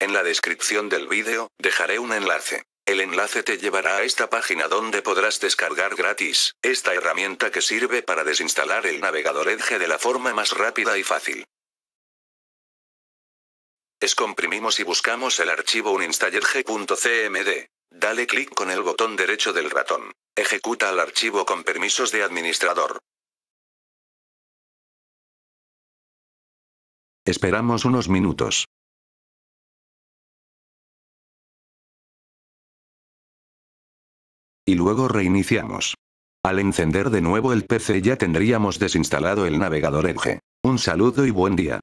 En la descripción del vídeo, dejaré un enlace. El enlace te llevará a esta página donde podrás descargar gratis, esta herramienta que sirve para desinstalar el navegador Edge de la forma más rápida y fácil. Escomprimimos y buscamos el archivo uninstallerge.cmd. Dale clic con el botón derecho del ratón. Ejecuta el archivo con permisos de administrador. Esperamos unos minutos. y luego reiniciamos. Al encender de nuevo el PC ya tendríamos desinstalado el navegador Edge. Un saludo y buen día.